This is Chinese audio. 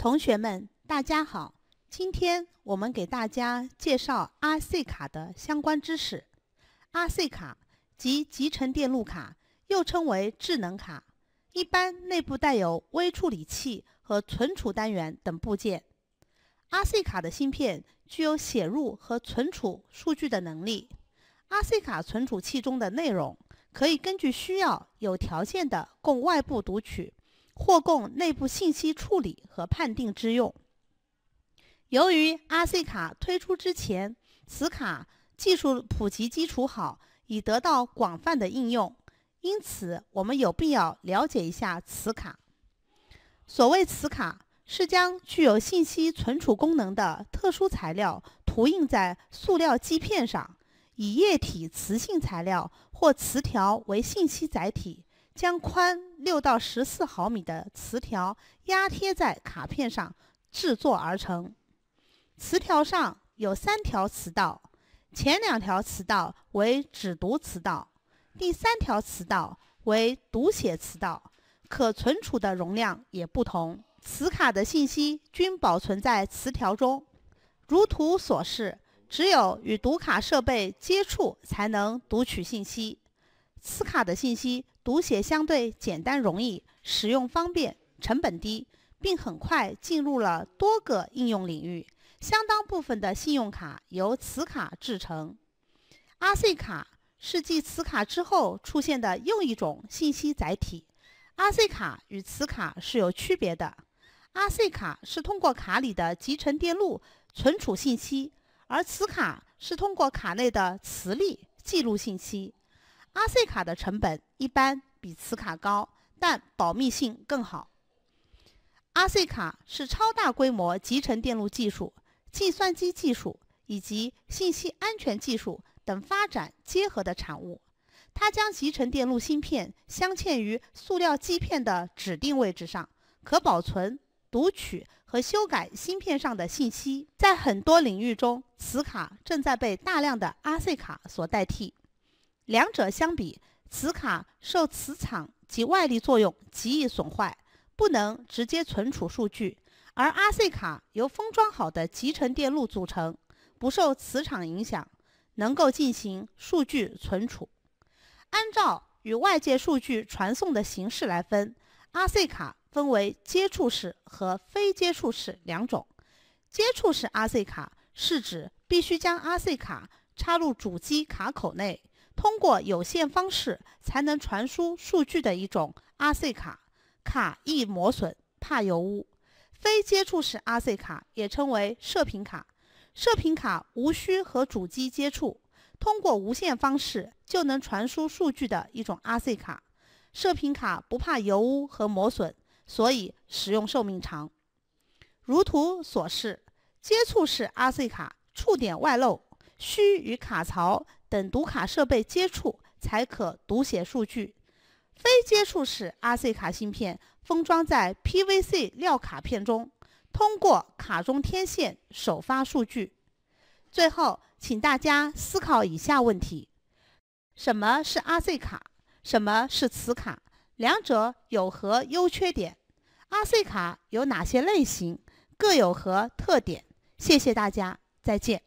同学们，大家好！今天我们给大家介绍阿 c 卡的相关知识。阿 c 卡及集成电路卡又称为智能卡，一般内部带有微处理器和存储单元等部件。阿 c 卡的芯片具有写入和存储数据的能力。阿 c 卡存储器中的内容可以根据需要、有条件的供外部读取。或供内部信息处理和判定之用。由于 IC 卡推出之前，磁卡技术普及基础好，已得到广泛的应用，因此我们有必要了解一下磁卡。所谓磁卡，是将具有信息存储功能的特殊材料涂印在塑料基片上，以液体磁性材料或磁条为信息载体。将宽六到十四毫米的磁条压贴在卡片上制作而成。磁条上有三条磁道，前两条磁道为只读磁道，第三条磁道为读写磁道，可存储的容量也不同。磁卡的信息均保存在磁条中，如图所示。只有与读卡设备接触才能读取信息。磁卡的信息。读写相对简单、容易，使用方便，成本低，并很快进入了多个应用领域。相当部分的信用卡由磁卡制成。R C 卡是继磁卡之后出现的又一种信息载体。R C 卡与磁卡是有区别的。R C 卡是通过卡里的集成电路存储信息，而磁卡是通过卡内的磁力记录信息。RC 卡的成本一般比磁卡高，但保密性更好。RC 卡是超大规模集成电路技术、计算机技术以及信息安全技术等发展结合的产物。它将集成电路芯片镶嵌于塑料基片的指定位置上，可保存、读取和修改芯片上的信息。在很多领域中，磁卡正在被大量的 RC 卡所代替。两者相比，磁卡受磁场及外力作用极易损坏，不能直接存储数据；而 RC 卡由封装好的集成电路组成，不受磁场影响，能够进行数据存储。按照与外界数据传送的形式来分，RC 卡分为接触式和非接触式两种。接触式 RC 卡是指必须将 RC 卡插入主机卡口内。通过有线方式才能传输数据的一种 RC 卡，卡易磨损，怕油污。非接触式 RC 卡也称为射频卡，射频卡无需和主机接触，通过无线方式就能传输数据的一种 RC 卡。射频卡不怕油污和磨损，所以使用寿命长。如图所示，接触式 RC 卡触点外露，需与卡槽。等读卡设备接触才可读写数据，非接触式 RC 卡芯片封装在 PVC 料卡片中，通过卡中天线首发数据。最后，请大家思考以下问题：什么是 RC 卡？什么是磁卡？两者有何优缺点？RC 卡有哪些类型？各有何特点？谢谢大家，再见。